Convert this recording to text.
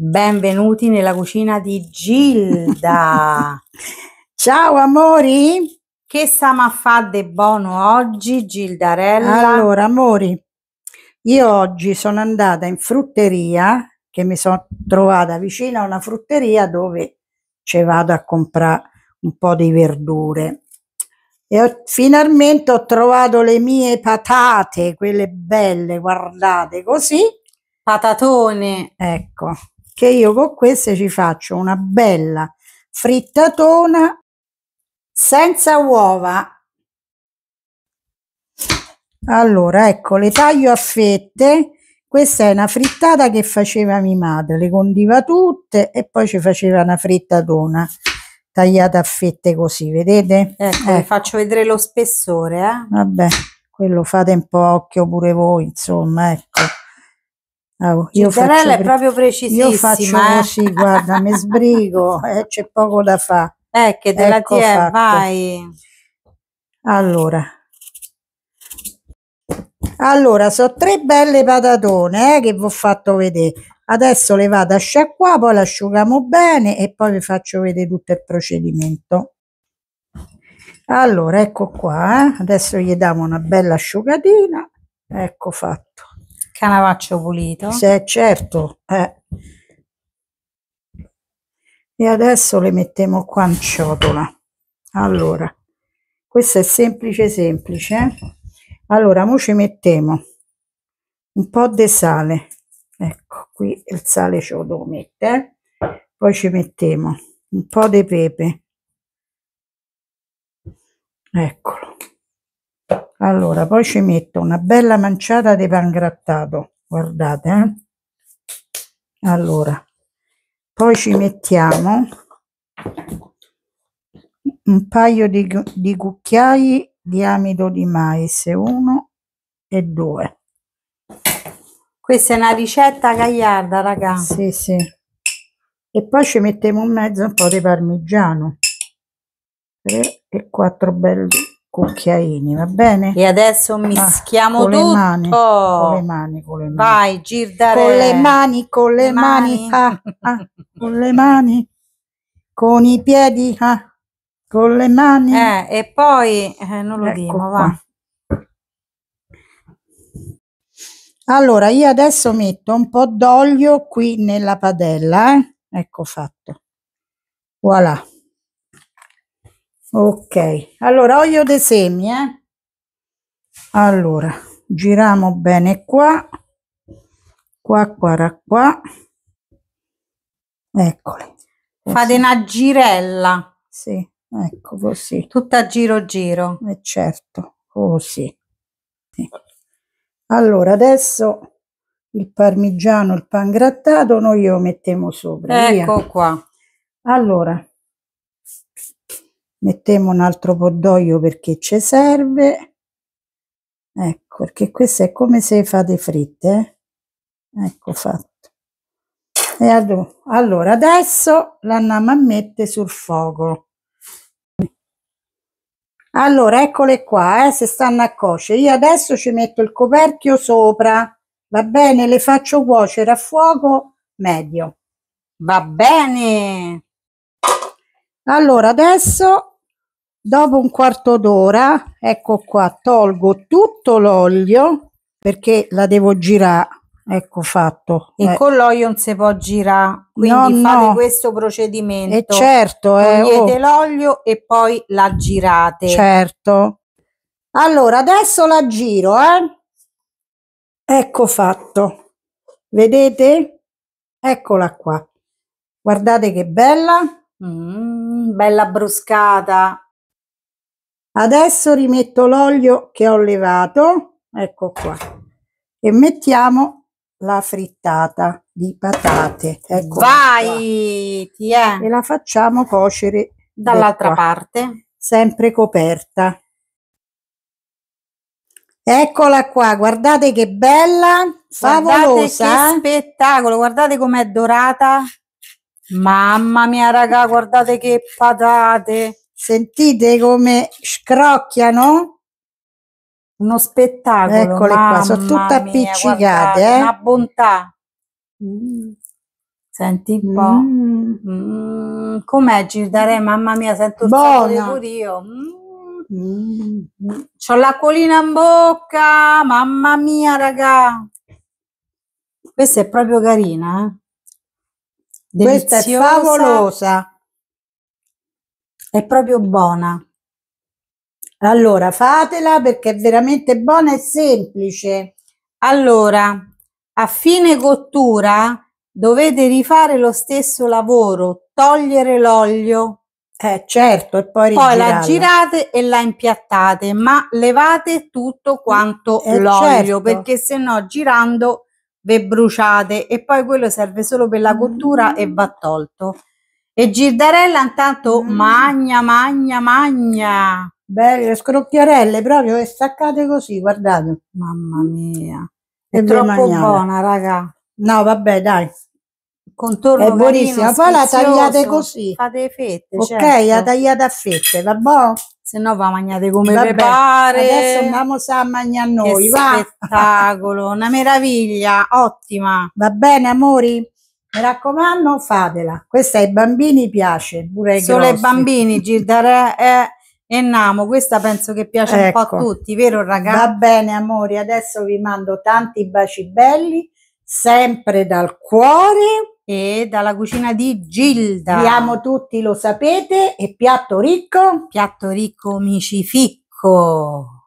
Benvenuti nella cucina di Gilda. Ciao amori! Che stiamo a fare di buono oggi, Gildarella? Allora, amori, io oggi sono andata in frutteria, che mi sono trovata vicino a una frutteria dove ci vado a comprare un po' di verdure. E ho, finalmente ho trovato le mie patate, quelle belle, guardate, così. Patatone. Ecco, che io con queste ci faccio una bella frittatona senza uova. Allora, ecco, le taglio a fette. Questa è una frittata che faceva mia madre, le condiva tutte e poi ci faceva una frittatona tagliata a fette così, vedete? Ecco, ecco. faccio vedere lo spessore, eh? Vabbè, quello fate un po' occhio pure voi, insomma, ecco. Oh, io Cinderella è proprio precisissima. Io faccio eh? così, guarda, mi sbrigo, eh, c'è poco da fare. Eh, che della ecco è, vai. Allora. Allora, sono tre belle patatone eh, che vi ho fatto vedere. Adesso le vado a sciacquare, poi le asciughiamo bene e poi vi faccio vedere tutto il procedimento. Allora, ecco qua, eh. adesso gli diamo una bella asciugatina, ecco fatto. Canavaccio pulito. Sì, certo. Eh. E adesso le mettiamo qua in ciotola. Allora, questo è semplice semplice. Eh? Allora, mo ci mettiamo un po' di sale. Ecco, qui il sale ce lo devo mettere. Eh? Poi ci mettiamo un po' di pepe. Ecco, allora poi ci metto una bella manciata di pangrattato guardate eh? allora poi ci mettiamo un paio di, di cucchiai di amido di mais uno e due questa è una ricetta gagliarda ragazzi sì sì e poi ci mettiamo in mezzo un po' di parmigiano 3 e 4 belli cucchiaini, va bene? E adesso mischiamo ah, con tutto. Le mani, con le mani, con le mani. Vai, girdare. Con le mani, con le, le mani, mani. Ah, ah, con le mani, con i piedi, ah, con le mani. Eh, e poi, eh, non lo ecco dico, va. Allora, io adesso metto un po' d'olio qui nella padella, eh? ecco fatto. Voilà ok allora olio dei semi eh? allora giriamo bene qua qua qua qua eccole eh fate una girella sì ecco così tutta giro giro e eh, certo così sì. allora adesso il parmigiano il pan grattato noi lo mettiamo sopra ecco via. qua allora mettiamo un altro cordoglio perché ci serve ecco perché questo è come se fate fritte eh? ecco fatto e allora adesso la andiamo a mettere sul fuoco allora eccole qua eh, se stanno a cuocere io adesso ci metto il coperchio sopra va bene le faccio cuocere a fuoco medio va bene allora adesso dopo un quarto d'ora ecco qua tolgo tutto l'olio perché la devo girare ecco fatto e eh. con l'olio non si può girare quindi no, fate no. questo procedimento e eh, certo eh, togliete oh. l'olio e poi la girate certo allora adesso la giro eh. ecco fatto vedete eccola qua guardate che bella Mm, bella bruscata. Adesso rimetto l'olio che ho levato, ecco qua, e mettiamo la frittata di patate. Ecco Vai! Qua. E la facciamo cuocere dall'altra parte, sempre coperta. Eccola qua, guardate che bella, favolosa. Guardate che eh. spettacolo, guardate com'è dorata. Mamma mia, raga, guardate che patate. Sentite come scrocchiano? Uno spettacolo. Eccole Mamma qua, sono tutte appiccicate. eh? Una bontà. Mm. Senti un po'. Mm. Mm. Com'è Gildare? Mamma mia, sento il sapore pure io. Mm. C'ho l'acquolina in bocca. Mamma mia, raga. Questa è proprio carina, eh? Deliziosa. Questa è favolosa. È proprio buona. Allora, fatela perché è veramente buona e semplice. Allora, a fine cottura dovete rifare lo stesso lavoro, togliere l'olio. Eh, certo, e poi, poi la girate e la impiattate, ma levate tutto quanto eh, eh l'olio, certo. perché se no girando ve bruciate e poi quello serve solo per la cottura e va mm. tolto. E Girdarella intanto mm. magna, magna, magna. Belle scrocchiarelle proprio e staccate così, guardate. Mamma mia. È, è troppo maniale. buona, raga. No, vabbè, dai. Contorno è buonissima. Poi la tagliate così. Fate fette, Ok, certo. la tagliate a fette, va buono? se no va mangiare come Vabbè, pare. Adesso andiamo a mangiare noi, che va. spettacolo, una meraviglia, ottima. Va bene, amori? Mi raccomando, fatela. Questa ai bambini piace, pure ai Solo ai bambini, Gildare eh, è e Namo, questa penso che piace ecco. un po' a ecco. tutti, vero ragazzi? Va bene, amori, adesso vi mando tanti baci belli, sempre dal cuore e dalla cucina di Gilda. Vi amo tutti, lo sapete, e piatto ricco? Piatto ricco, mici ficco.